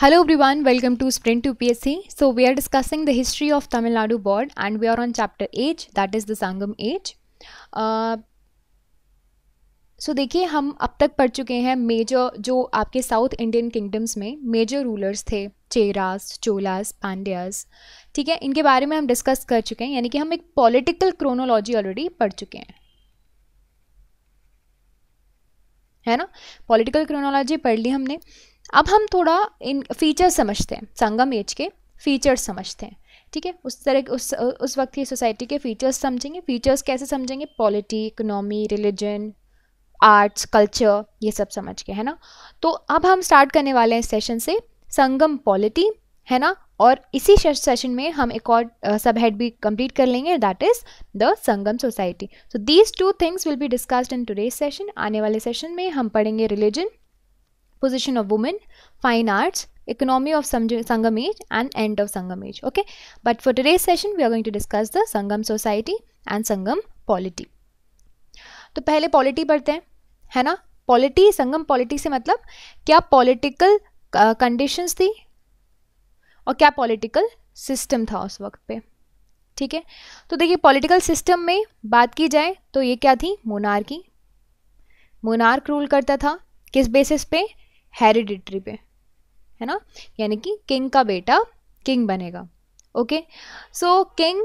Hello everyone, welcome to Sprint to PSC. So we are discussing the history of Tamil Nadu board and we are on chapter 8 that is the Sangam age. Uh, सो देखिए हम अब तक पढ़ चुके हैं major जो आपके South Indian kingdoms में मेजर रूलर्स थे चेरास चोलास पांड्यास ठीक है इनके बारे में हम डिस्कस कर चुके हैं यानी कि हम एक पॉलिटिकल क्रोनोलॉजी ऑलरेडी पढ़ चुके हैं है ना पॉलिटिकल क्रोनोलॉजी पढ़ ली हमने अब हम थोड़ा इन फीचर्स समझते हैं संगम एज के फीचर्स समझते हैं ठीक है उस तरह उस उस वक्त की सोसाइटी के फीचर्स समझेंगे फीचर्स कैसे समझेंगे polity economy religion arts culture ये सब समझ के है ना तो अब हम स्टार्ट करने वाले हैं सेशन से संगम पॉलिटी है ना और इसी सेशन में हम एक और सब हेड भी कंप्लीट कर लेंगे that is the Sangam society so these two things will be discussed in today's session आने वाले सेशन में हम पढ़ेंगे religion position of women, fine arts, economy of Sangam age and end of Sangam age. Okay. But for today's session, we are going to discuss the Sangam society and Sangam polity. तो पहले polity पढ़ते हैं है ना polity संगम polity से मतलब क्या political conditions थी और क्या पॉलिटिकल सिस्टम था उस वक्त पे ठीक है तो देखिए पॉलिटिकल सिस्टम में बात की जाए तो ये क्या थी मोनार्की मोनार्क रूल करता था किस बेसिस पे हेरिडिट्री पे है ना यानी कि किंग का बेटा किंग बनेगा ओके सो किंग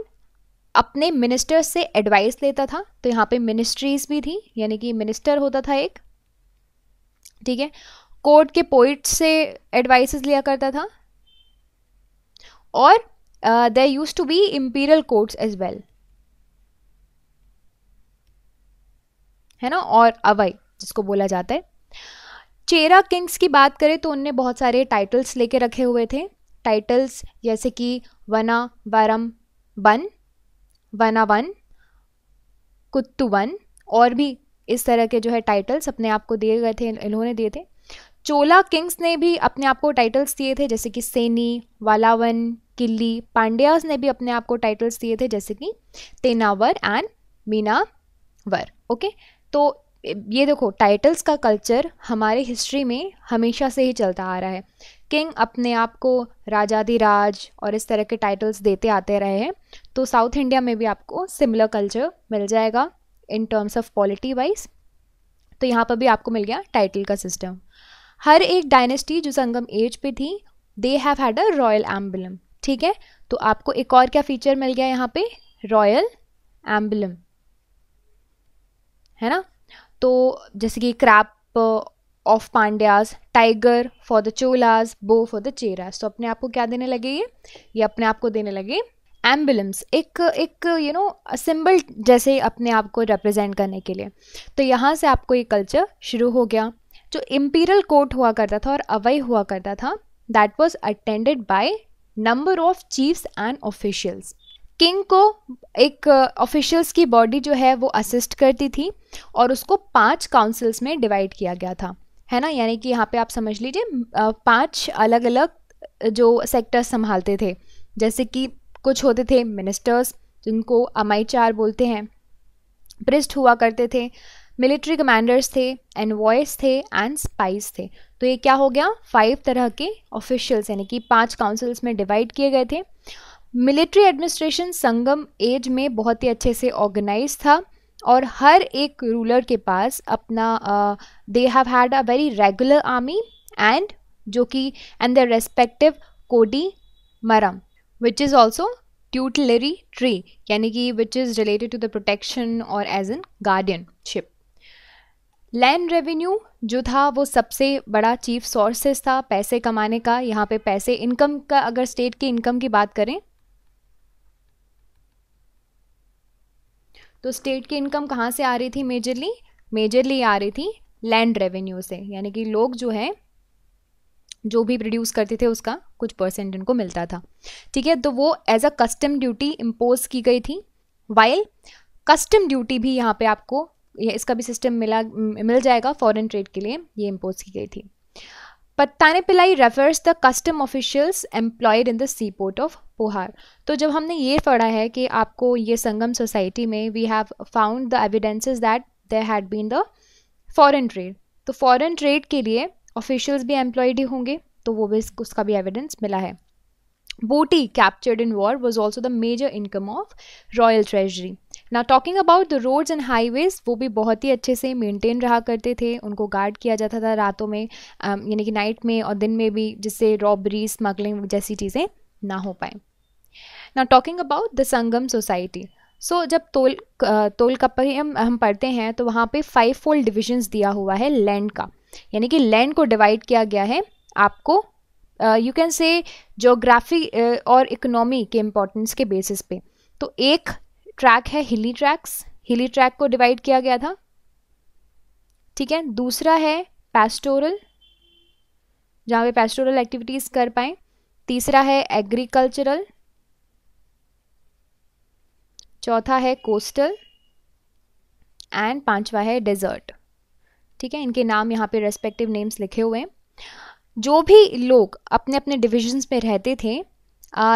अपने मिनिस्टर्स से एडवाइस लेता था तो यहाँ पे मिनिस्ट्रीज भी थी यानी कि मिनिस्टर होता था एक ठीक है कोर्ट के पोइट से एडवाइसेस लिया करता था और they used to be imperial courts as well है ना और अवय जिसको बोला जाता है चेरा किंग्स की बात करें तो उनने बहुत सारे टाइटल्स लेके रखे हुए थे टाइटल्स जैसे कि वना वरम वन वना वन कुत्तु वन और भी इस तरह के जो है टाइटल्स अपने आप को दिए गए थे इन्होंने दिए थे चोला किंग्स ने भी अपने आप को टाइटल्स दिए थे जैसे कि सेनी वालावन किल्ली पांड्यास ने भी अपने आप को टाइटल्स दिए थे जैसे कि तेनावर एंड मीनावर ओके तो ये देखो टाइटल्स का कल्चर हमारे हिस्ट्री में हमेशा से ही चलता आ रहा है किंग अपने आप को राजाधिराज और इस तरह के टाइटल्स देते आते रहे हैं तो साउथ इंडिया में भी आपको सिमिलर कल्चर मिल जाएगा in terms of polity wise तो यहाँ पर भी आपको मिल गया टाइटल का सिस्टम हर एक डायनेस्टी जो संगम एज पे थी they have had a royal emblem ठीक है तो आपको एक और क्या फीचर मिल गया यहाँ पे रॉयल एम्बलम है ना तो जैसे कि carp of Pandyas tiger for the Cholas bow for the Cheras तो अपने आप को क्या देने लगे ये ये अपने आप को देने लगे एम्बुलेंस एक एक यू नो सिंबल जैसे अपने आप को रिप्रेजेंट करने के लिए तो यहाँ से आपको ये कल्चर शुरू हो गया जो इम्पीरियल कोर्ट हुआ करता था और अवय हुआ करता था that was attended by number of chiefs and officials king को एक ऑफिशियल्स uh, की बॉडी जो है वो असिस्ट करती थी और उसको पांच काउंसिल्स में डिवाइड किया गया था है ना यानी कि यहाँ पे आप समझ लीजिए पांच अलग अलग जो सेक्टर्स संभालते थे जैसे कि कुछ होते थे मिनिस्टर्स जिनको चार बोलते हैं प्रिस्ट हुआ करते थे मिलिट्री कमांडर्स थे एनवॉयस थे एंड स्पाइस थे तो ये क्या हो गया फाइव तरह के ऑफिशियल्स यानी कि पांच काउंसिल्स में डिवाइड किए गए थे मिलिट्री एडमिनिस्ट्रेशन संगम एज में बहुत ही अच्छे से ऑर्गेनाइज था और हर एक रूलर के पास अपना they have had a very regular army and जो कि एंड द रेस्पेक्टिव कोडी मरम which is also tutelary tree यानी कि which is related to the protection और as an guardianship land revenue जो था वो सबसे बड़ा चीफ सोर्सेस था पैसे कमाने का यहाँ पे पैसे इनकम का अगर स्टेट की इनकम की बात करें तो स्टेट की इनकम कहाँ से आ रही थी मेजरली मेजरली आ रही थी लैंड रेवेन्यू से यानी कि लोग जो है जो भी प्रोड्यूस करते थे उसका कुछ परसेंट इनको मिलता था ठीक है तो वो as a custom duty impose की गई थी वाइल कस्टम ड्यूटी भी यहाँ पे आपको इसका भी सिस्टम मिला मिल जाएगा फॉरेन ट्रेड के लिए ये इम्पोज की गई थी Pattinappalai refers the custom officials employed in the sea port of Puhar तो जब हमने ये पढ़ा है कि आपको ये संगम सोसाइटी में we have found the evidences that they had been the foreign trade तो फॉरन ट्रेड के लिए ऑफिशियल्स भी एम्प्लॉयड ही होंगे तो वो भी उसका भी एविडेंस मिला है booty captured in war was also the major income of royal treasury ना talking about the roads and highways वो भी बहुत ही अच्छे से मेनटेन रहा करते थे उनको गार्ड किया जाता था रातों में um, यानी कि नाइट में और दिन में भी जिससे रॉबरी स्मगलिंग जैसी चीज़ें ना हो पाए ना talking about the Sangam society so so, जब तोल तोल कपड़े हम हम पढ़ते हैं तो वहाँ पे फाइव फोल्ड डिविजन्स दिया हुआ है लैंड का यानी कि लैंड को डिवाइड किया गया है आपको यू कैन से जोग्राफी और इकोनॉमी के इम्पोर्टेंस के बेसिस पे तो एक ट्रैक है हिली ट्रैक्स हिली ट्रैक को डिवाइड किया गया था ठीक है दूसरा है पेस्टोरल जहाँ पे पेस्टोरल एक्टिविटीज़ कर पाए तीसरा है एग्रीकल्चरल चौथा है कोस्टल एंड पांचवा है डेजर्ट ठीक है इनके नाम यहाँ पे रेस्पेक्टिव नेम्स लिखे हुए हैं जो भी लोग अपने अपने डिविजन्स में रहते थे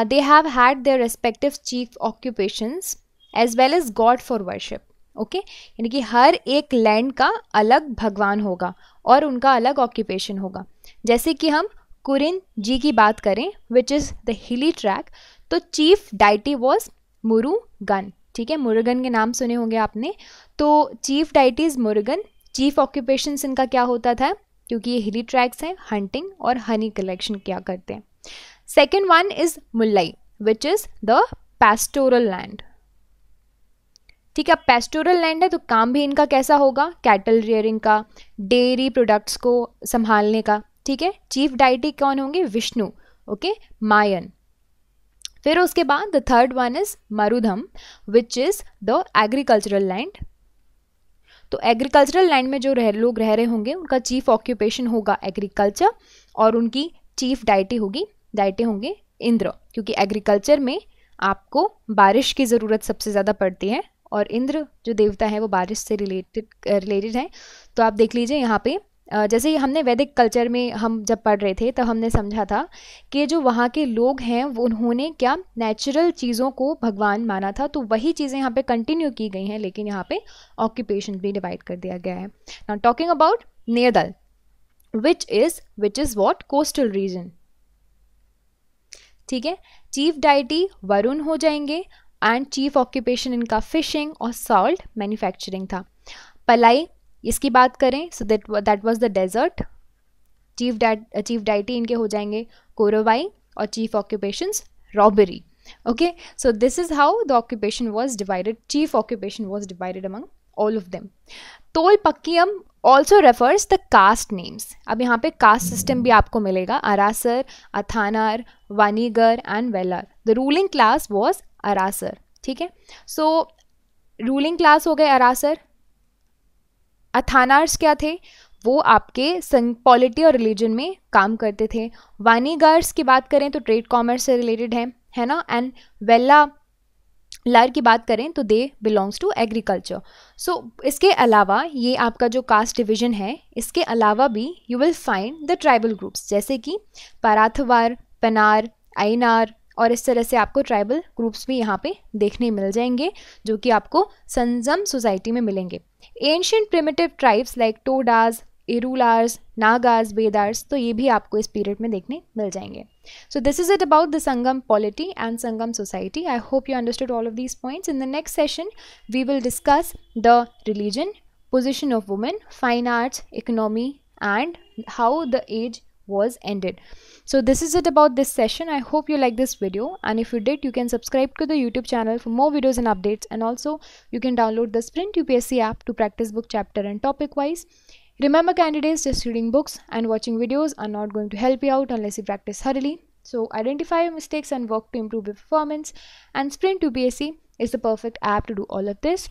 they have had their respective chief occupations as well as god for worship okay यानी कि हर एक लैंड का अलग भगवान होगा और उनका अलग ऑक्यूपेशन होगा जैसे कि हम कुरिन जी की बात करें which is the hilly track तो चीफ डाइटी वॉज मुरुगन ठीक है मुरुगन के नाम सुने होंगे आपने तो chief deity is Murugan chief occupation इनका क्या होता था क्योंकि ये हिली ट्रैक्स हैं हंटिंग और हनी कलेक्शन क्या करते हैं second one is Mullai which is the pastoral land ठीक है पेस्टोरल लैंड है तो काम भी इनका कैसा होगा कैटल रियरिंग का डेयरी प्रोडक्ट्स को संभालने का ठीक है चीफ डाइटी कौन होंगे विष्णु ओके मायन फिर उसके बाद the third one is Marutham which is the agricultural land तो एग्रीकल्चरल लैंड में जो रह लोग रह रहे होंगे उनका चीफ ऑक्यूपेशन होगा एग्रीकल्चर और उनकी चीफ डाइटी होगी डाइटे होंगे इंद्र क्योंकि एग्रीकल्चर में आपको बारिश की ज़रूरत सबसे ज़्यादा पड़ती है और इंद्र जो देवता है वो बारिश से रिलेटेड रिलेटेड हैं तो आप देख लीजिए यहाँ पे जैसे हमने वैदिक कल्चर में हम जब पढ़ रहे थे तो हमने समझा था कि जो वहाँ के लोग हैं वो उन्होंने क्या नेचुरल चीज़ों को भगवान माना था तो वही चीज़ें यहाँ पे कंटिन्यू की गई हैं लेकिन यहाँ पे ऑक्यूपेशन भी डिवाइड कर दिया गया है now talking about Neydal which is which is what coastal region ठीक है चीफ डाइटी वरुण हो जाएंगे एंड चीफ ऑक्यूपेशन इनका फिशिंग और सॉल्ट मैन्युफैक्चरिंग था पलाई इसकी बात करें so that that was the desert chief chief deity इनके हो जाएंगे कोरोवाई और chief occupation robbery okay so this is how the occupation was divided chief occupation was divided among all of them तोल पक्कीम also refers the caste names अब यहाँ पे caste system भी आपको मिलेगा Arasar Anthanar Vanigar and Vellalar the ruling class was Arasar ठीक है सो ruling class हो गए अरासर अथानार्स क्या थे वो आपके सन पॉलिटी और रिलीजन में काम करते थे वानीगार्स की बात करें तो ट्रेड कॉमर्स से रिलेटेड है है ना एंड वेल्ला लार की बात करें तो they belongs to agriculture so इसके अलावा ये आपका जो कास्ट डिवीजन है इसके अलावा भी you will find the tribal groups जैसे कि पाराथवार पनार आइनार और इस तरह से आपको ट्राइबल ग्रुप्स भी यहाँ पे देखने मिल जाएंगे जो कि आपको संजम सोसाइटी में मिलेंगे ancient primitive tribes like Todas Irulars Nagas Vedars तो ये भी आपको इस पीरियड में देखने मिल जाएंगे so this is it about the Sangam polity and Sangam society I hope you understood all of these points in the next session we will discuss the religion position of women fine arts economy and how the age was ended so this is it about this session i hope you like this video and if you did you can subscribe to the youtube channel for more videos and updates and also you can download the sprint upsc app to practice book chapter and topic wise remember candidates just reading books and watching videos are not going to help you out unless you practice thoroughly so identify your mistakes and work to improve your performance and sprint upsc is the perfect app to do all of this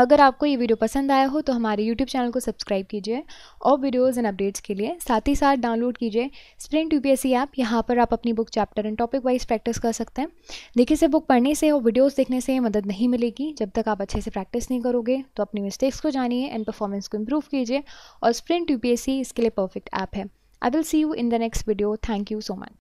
अगर आपको ये video पसंद आया हो तो हमारे YouTube channel को subscribe कीजिए और वीडियोस एंड अपडेट्स के लिए साथ ही साथ डाउनलोड कीजिए स्प्रिंट यूपीएससी ऐप यहाँ पर आप अपनी book chapter and topic wise practice कर सकते हैं देखिए से बुक पढ़ने से और वीडियोस देखने से मदद नहीं मिलेगी जब तक आप अच्छे से प्रैक्टिस नहीं करोगे तो अपनी मिस्टेक्स को जानिए एंड परफॉर्मेंस को इम्प्रूव कीजिए और स्प्रिंट यू इसके लिए परफेक्ट ऐप है I will see you in the next video thank you so much